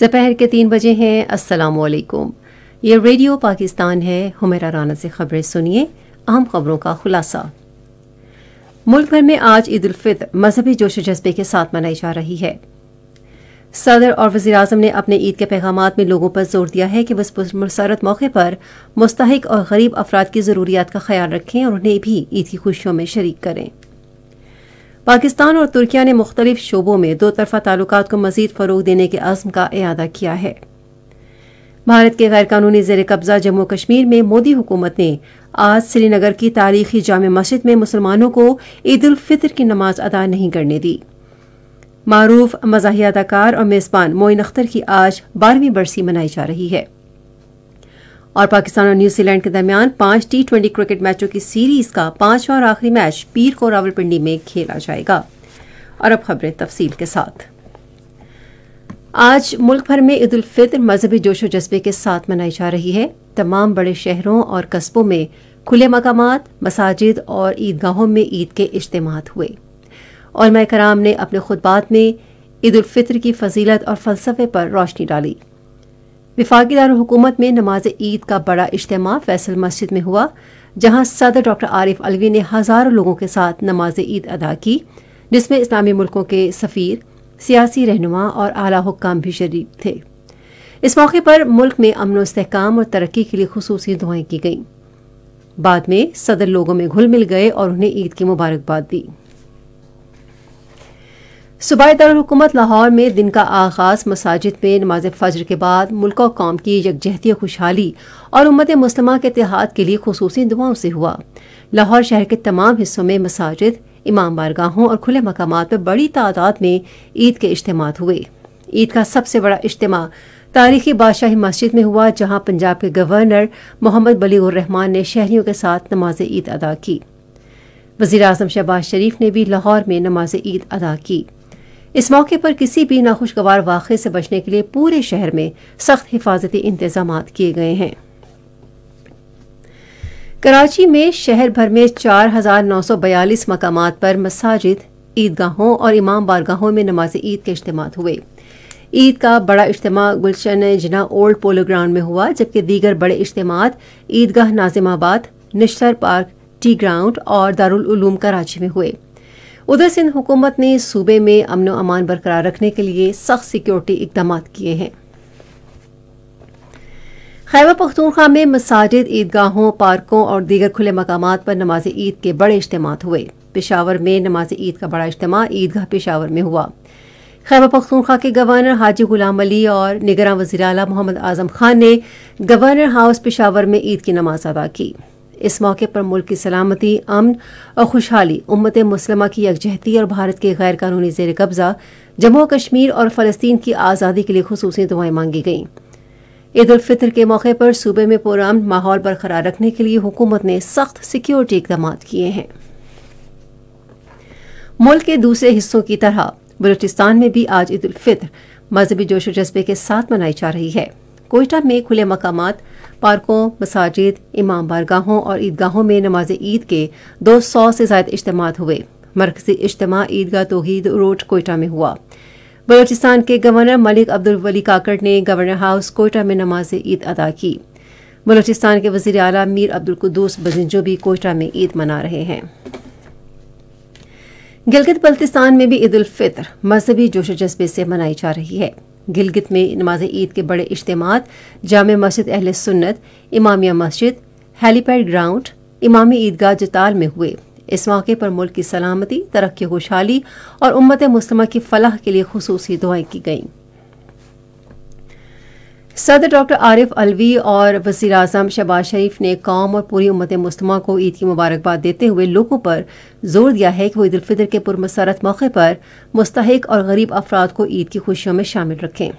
दोपहर के तीन बजे हैं असलकुम ये रेडियो पाकिस्तान है हमेरा राना से खबरें सुनिए अहम खबरों का खुलासा मुल्क भर में आज ईद फित्र मजहबी जोश जज्बे के साथ मनाई जा रही है सदर और वजी अजम ने अपने ईद के पैगाम में लोगों पर जोर दिया है कि वह मुसरत मौके पर मुस्तक और गरीब अफराद की ज़रूरियात का ख्याल रखें और उन्हें भी ईद की खुशियों में शरीक करें पाकिस्तान और तुर्किया ने मुख्तलिफ शोबों में दो तरफा ताल्लुक को मजीद फरोग देने के अजम का अदा किया है भारत के गैरकानूनी जेर कब्जा जम्मू कश्मीर में मोदी हुकूमत ने आज श्रीनगर की तारीखी जाम मस्जिद में मुसलमानों को ईद उल फितर की नमाज अदा नहीं करने दी मरूफ मजाही अदाकार और मेज़बान मोइन अख्तर की आज बारहवीं बरसी मनाई जा रही है और पाकिस्तान और न्यूजीलैंड के दरमियान पांच टी ट्वेंटी क्रिकेट मैचों की सीरीज का पांचवा और आखिरी मैच पीर को रावलपिंडी में खेला जाएगा और अब खबरें तफसील के साथ आज मुल्क भर में ईद उल फित्र मजहबी जोशो जज्बे के साथ मनाई जा रही है तमाम बड़े शहरों और कस्बों में खुले मकाम मसाजिद और ईदगाहों में ईद के इज्तम हुए और कराम ने अपने खुदबात में ईद उल फित्र की फजीलत और फलसफे पर रोशनी डाली विफाकी दारकूमत में नमाज ईद का बड़ा इज्तम फैसल मस्जिद में हुआ जहां सदर डॉक्टर आरिफ अलवी ने हज़ारों लोगों के साथ नमाज ईद अदा की जिसमें इस्लामी मुल्कों के सफ़ीर सियासी रहनुमा और आला हुक्म भी शरीक थे इस मौके पर मुल्क में अमन इसकाम और तरक्की के लिए खसूस दुआएं की गईं बाद में सदर लोगों में घुल मिल गए और उन्हें ईद की मुबारकबाद दी सूबाईदार हुकूमत लाहौर में दिन का आगाज मसाजिद में नमाज फजर के बाद मुल्क और कौम की यकजहती खुशहाली और उम्मत मुसलमा के इतिहाद के लिए खसूस दुआओं से हुआ लाहौर शहर के तमाम हिस्सों में मसाजिद इमाम बारगाहों और खुले मकाम पर बड़ी तादाद में ईद के इज्तम हुए ईद का सबसे बड़ा इज्तम तारीखी बादशाही मस्जिद में हुआ जहाँ पंजाब के गवर्नर मोहम्मद बलीगुर ने शहरीों के साथ नमाज ईद अदा की वजीर अजम शहबाज शरीफ ने भी लाहौर में नमाज ईद अदा की इस मौके पर किसी भी नाखुशगवार वाक़े से बचने के लिए पूरे शहर में सख्त हिफाजती इंतजाम किए गए हैं कराची में शहर भर में 4,942 मकाम पर मसाजिद ईदगाहों और इमाम बारगाहों में नमाज ईद के इज्तम हुए ईद का बड़ा इज्तम गुलशन जिना ओल्ड पोलो ग्राउंड में हुआ जबकि दीगर बड़े इज्तम Eidgah Nazimabad Nishtar Park T Ground और दारुल कराची में हुए उधर सिंध हुकूमत ने सूबे में अमन अमान बरकरार रखने के लिए सख्त सिक्योरिटी इकदाम किए हैं खैबर पख्तूनख्वा में मसाजिद ईदगाहों पार्कों और दीगर खुले मकाम पर नमाज ईद के बड़े इज्तम हुए पेशावर में नमाज ईद का बड़ा इज्तम ईदगाह पेशावर में हुआ खैबर पख्तूनख्वा के गवर्नर हाजी गुलाम अली और निगरान वजीर अला मोहम्मद आजम खान ने गवर्नर हाउस पेशावर में ईद की नमाज अदा की इस मौके पर मुल्क की सलामती अमन और खुशहाली उम्मत मुसलमा की यकजहती और भारत के गैर कानूनी जेर कब्जा जम्मू कश्मीर और फलस्तीन की आज़ादी के लिए खसूसी दुआएं मांगी गईं ईद उल फितर के मौके पर सूबे में पुरान माहौल बरकरार रखने के लिए हुकूमत ने सख्त सिक्योरिटी इकदाम किए हैं मुल्क के दूसरे हिस्सों की तरह बलूचिस्तान में भी आज ईद उल फितर मजहबी जोश जज्बे के साथ मनाई जा रही है कोयटा में खुले मकाम पार्कों मसाजिद इमाम बारगाहों और ईदगाहों में नमाज ईद के दो सौ से ज्यादा इज्तम हुए मरकजी इज्तम ईदगाह तोहद रोड कोयटा में हुआ बलोचिस्तान के गवर्नर मलिक अब्दुल वली काकड़ ने गवर्नर हाउस कोयटा में नमाज ईद अदा की बलोचिस्तान के वजीर अला मीर अब्दुलकदूस बजिंजो भी कोयटा में ईद मना रहे हैं गिलगित बल्तिस्तान में भी ईद उल फितर मजहबी जोश जज्बे से मनाई जा रही है गिलगित में नमाज ईद के बड़े इज्तम जाम मस्जिद अहल सुन्नत इमामिया मस्जिद हेलीपैड ग्राउंड इमामी ईदगाह जताल में हुए इस मौके पर मुल्क की सलामती तरक्की खुशहाली और उम्मत मुस्लिम की फलाह के लिए खसूस दुआएं की गईं सदर डॉक्टर आरिफ अलवी और वजीर अजम शहबाज शरीफ ने कौम और पूरी उम्मत मुस्तमा को ईद की मुबारकबाद देते हुए लोगों पर जोर दिया है कि वो ईद उलफितर के पुरमसरत मौके पर मुस्तक और गरीब अफराद को ईद की खुशियों में शामिल रखें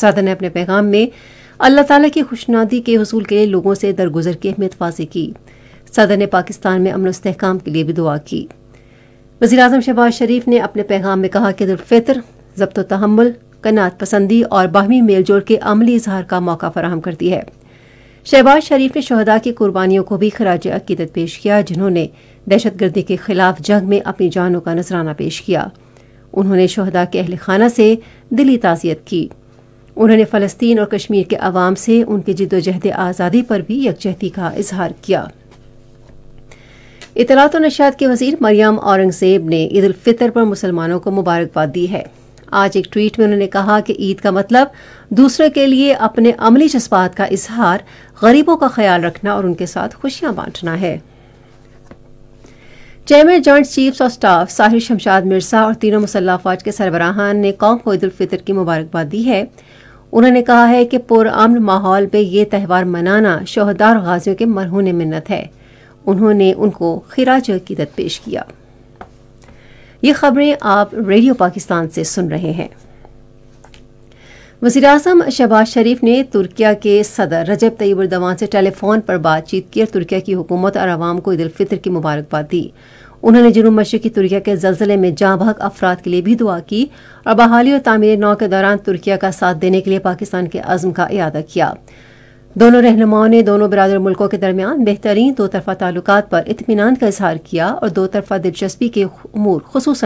सदर ने अपने पैगाम में अल्लाह ताला की खुशनादी के हसूल के लिए लोगों से दरगुजर की अहमियत वाजी की सदर ने पाकिस्तान में अमन उसकाम के लिए भी दुआ की वजी अजम शहबाज शरीफ ने अपने पैगाम में कहा कि ईदालफितर जब्त तहमुल कनात पसंदी और बाहमी मेलजोल के अमली इजहार का मौका फराहम करती है शहबाज शरीफ ने शहदा की कुर्बानियों को भी खराज अकीदत पेश किया जिन्होंने दहशतगर्दी के खिलाफ जंग में अपनी जानों का नजराना पेश किया उन्होंने शहदा के अहल खाना से दिली ताज़ियत की उन्होंने फ़लस्तीन और कश्मीर के अवाम से उनके जिदोजहद आज़ादी पर भी यकजहती का इजहार किया इतलात और नशात के वजीर मरियम औरंगजेब ने ईद उल फितर पर मुसलमानों को मुबारकबाद दी है आज एक ट्वीट में उन्होंने कहा कि ईद का मतलब दूसरे के लिए अपने अमली जज्बात का इजहार गरीबों का ख्याल रखना और उनके साथ खुशियां बांटना है chairman joint chiefs of staff Sahir Shamshad Mirza और तीनों मुसल्ला फौज के सरबराहान ने कौम को ईद फितर की मुबारकबाद दी है उन्होंने कहा है कि पुरान माहौल में ये त्यौहार मनाना शोहदार गाजियों के मरहून मिन्नत है उन्होंने उनको खिराज अकीदत पेश किया ये खबरें आप रेडियो पाकिस्तान से सुन रहे हैं वजीर अजम शहबाज शरीफ ने तुर्किया के सदर रजब तैयब उर्दवान से टेलीफोन पर बातचीत की और तुर्किया की हुकूमत और आवाम को ईद फितर की मुबारकबाद दी उन्होंने जुनूब मशरकी तुर्किया के जलजिले में जाँ बहक अफराद के लिए भी दुआ की और बहाली और तामीर नौ के दौरान तुर्किया का साथ देने के लिए पाकिस्तान के अज़म का अदा किया दोनों रहनुमाओं ने दोनों बरदर मुल्कों के दरमियान बेहतरीन दो तरफ़ा ताल्लुक पर इतमान का इजहार किया और दो तरफ़ा दिलचस्पी के अमूर खसूस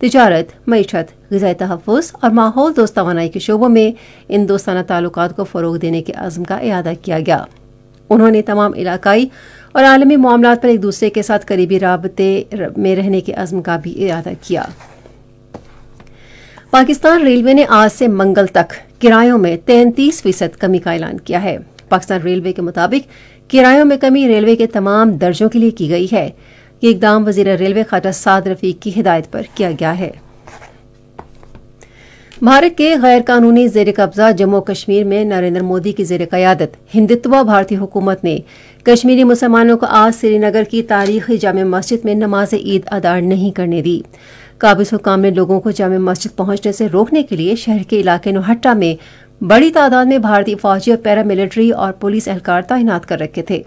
तजारत मीशत गजाई तहफ़ और माहौल दोस्तवानाई के शोबों में इन दोस्ताना ताल्लुक को फ़रोग देने के आज़म का अदा किया गया उन्होंने तमाम इलाकाई और आलमी मामला पर एक दूसरे के साथ करीबी रबते में रहने के आज़म का भी अदा किया पाकिस्तान रेलवे ने आज से मंगल तक किरायों में तैंतीस फीसद कमी का ऐलान किया है पाकिस्तान रेलवे के मुताबिक किरायों में कमी रेलवे के तमाम दर्जों के लिए की गई है ये इकदाम वजीर रेलवे खाटा साद रफीक की हिदायत पर किया गया है भारत के गैर कानूनी जेर कब्जा जम्मू कश्मीर में नरेंद्र मोदी की जेर क्यादत हिंदुत्व भारतीय हुकूमत ने कश्मीरी मुसलमानों को आज श्रीनगर की तारीखी जाम मस्जिद में नमाज ईद अदा नहीं करने दी काबिज हुकाम ने लोगों को जाम मस्जिद पहुंचने से रोकने के लिए शहर के इलाके नोहट्टा में बड़ी तादाद में भारतीय फौजी और पैरामिलिट्री और पुलिस एहलकार तैनात कर रखे थे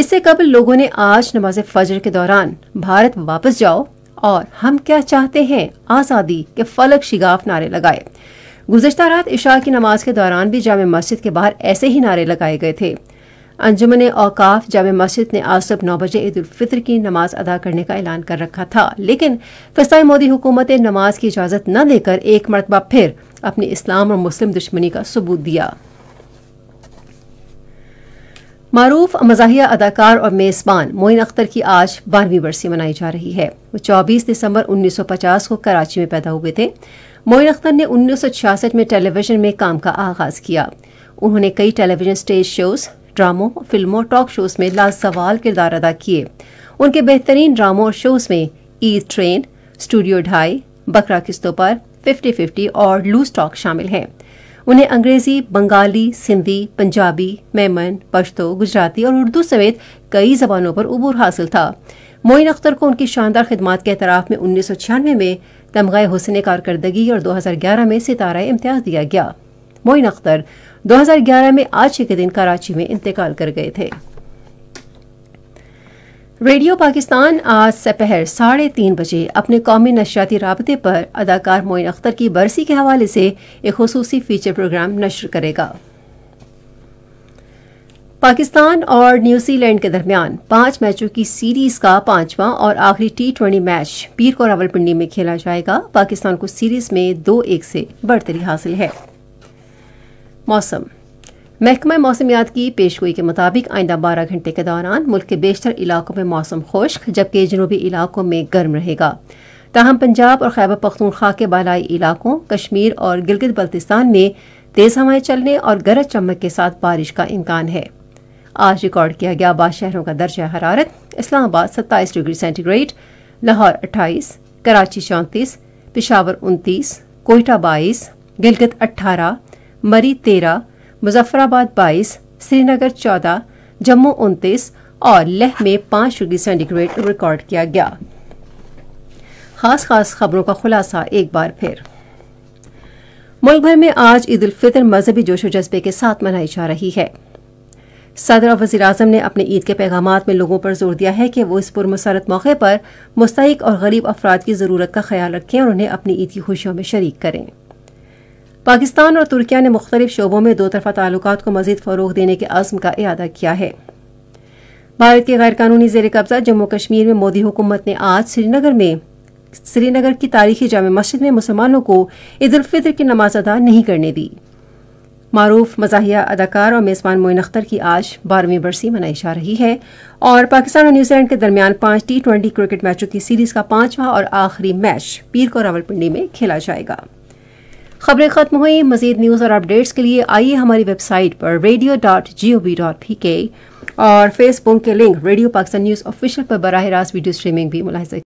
इससे कबल लोगों ने आज नमाज फजर के दौरान भारत वापस जाओ और हम क्या चाहते हैं आज़ादी के फलक शिगाफ नारे लगाए गुजशत रात इशा की नमाज के दौरान भी जाम मस्जिद के बाहर ऐसे ही नारे लगाए गए थे अंजुमन औकाफ जाम मस्जिद ने आज सुबह नौ बजे ईद फित्र की नमाज अदा करने का ऐलान कर रखा था लेकिन फसाई मोदी हुकूमत ने नमाज की इजाज़त न देकर एक मरतबा फिर अपनी इस्लाम और मुस्लिम दुश्मनी का सबूत दिया मरूफ मजाहिया अदाकार और मेज़बान मोइन अख्तर की आज बारहवीं बरसी मनाई जा रही है वो 24 दिसंबर 1950 को कराची में पैदा हुए थे मोइन अख्तर ने 1966 में टेलीविजन में काम का आगाज किया उन्होंने कई टेलीविजन स्टेज शोज ड्रामों फिल्मों टॉक शोज में लाजवाल किरदार अदा किए उनके बेहतरीन ड्रामों और शोज में ई ट्रेन स्टूडियो ढाई बकरा किस्तों पर फिफ्टी फिफ्टी और लूज टॉक शामिल हैं उन्हें अंग्रेजी बंगाली सिंधी पंजाबी मेमन पश्तो गुजराती और उर्दू समेत कई जबानों पर अबूर हासिल था मोइन अख्तर को उनकी शानदार खदमात के एतराफ़ में उन्नीस सौ छियानवे में तमगा हुसन कारकर्दगी और दो हज़ार ग्यारह में सितारा इम्तियाज दिया गया मोइन अख्तर 2011 में आज ही के दिन कराची में इंतकाल कर गए थे रेडियो पाकिस्तान आज सपहर साढ़े तीन बजे अपने कौमी नशियाती रबते पर अदाकार मोइन अख्तर की बरसी के हवाले से एक खसूसी फीचर प्रोग्राम नशर करेगा पाकिस्तान और न्यूजीलैंड के दरमियान पांच मैचों की सीरीज का पांचवां और आखिरी टी ट्वेंटी मैच पीर को रावलपिंडी में खेला जाएगा पाकिस्तान को सीरीज में दो एक से बढ़तरी हासिल है मौसम महकमा मौसमियात की पेशगोई के मुताबिक आइंदा बारह घंटे के दौरान मुल्क के बेशतर इलाकों में मौसम खुश्क जबकि जनूबी इलाकों में गर्म रहेगा ताहम पंजाब और खैबर पख्तूनख्वा के बालाई इलाकों कश्मीर और गिलगित बल्तिस्तान में तेज़ हवाएं चलने और गरज चमक के साथ बारिश का इम्कान है आज रिकॉर्ड किया गया बाद शहरों का दर्जा हरारत इस्लामाबाद सत्ताईस डिग्री सेंटीग्रेड लाहौर अट्ठाईस कराची चौंतीस पिशावर उनतीस कोयटा बाईस गिलगित अट्ठारह मरी तेरह मुजफ्फराबाद बाईस श्रीनगर चौदह जम्मू उनतीस और लेह में पांच डिग्री सेंटीग्रेड रिकॉर्ड किया गया खास खास खबरों का खुलासा एक बार फिर मुल्क भर में आज ईद उल फितर मजहबी जोशो जज्बे के साथ मनाई जा रही है सदर और वजी अजम ने अपने ईद के पैगाम में लोगों पर जोर दिया है कि वो इस पुरमसरत मौके पर मुस्तक और गरीब अफराद की ज़रूरत का ख्याल रखें और उन्हें अपनी ईद की खुशियों में शरीक करें पाकिस्तान और तुर्किया ने मुख्तलिफ शोबों में दो तरफा ताल्लुक को मजीद फ़रोग देने के अजम का इरादा किया है भारत के गैर कानूनी जेर कब्जा जम्मू कश्मीर में मोदी हुकूमत ने आज श्रीनगर में श्रीनगर की तारीखी जाम मस्जिद में मुसलमानों को ईद उल फितर की नमाज अदा नहीं करने दी मरूफ मजाहिया अदाकार और मेज़बान मोइन अख्तर की आज बारहवीं बरसी मनाई जा रही है और पाकिस्तान और न्यूजीलैंड के दरमियान पांच टी ट्वेंटी क्रिकेट मैचों की सीरीज का पांचवा और आखिरी मैच पीर को रावलपिंडी में खेला जाएगा खबरें खत्म हुई मजीद न्यूज़ और अपडेट्स के लिए आइए हमारी वेबसाइट पर radio dot G O V dot P K और फेसबुक के link radio Pakistan news official पर बरह रास्त वीडियो स्ट्रीमिंग भी मुलाहजा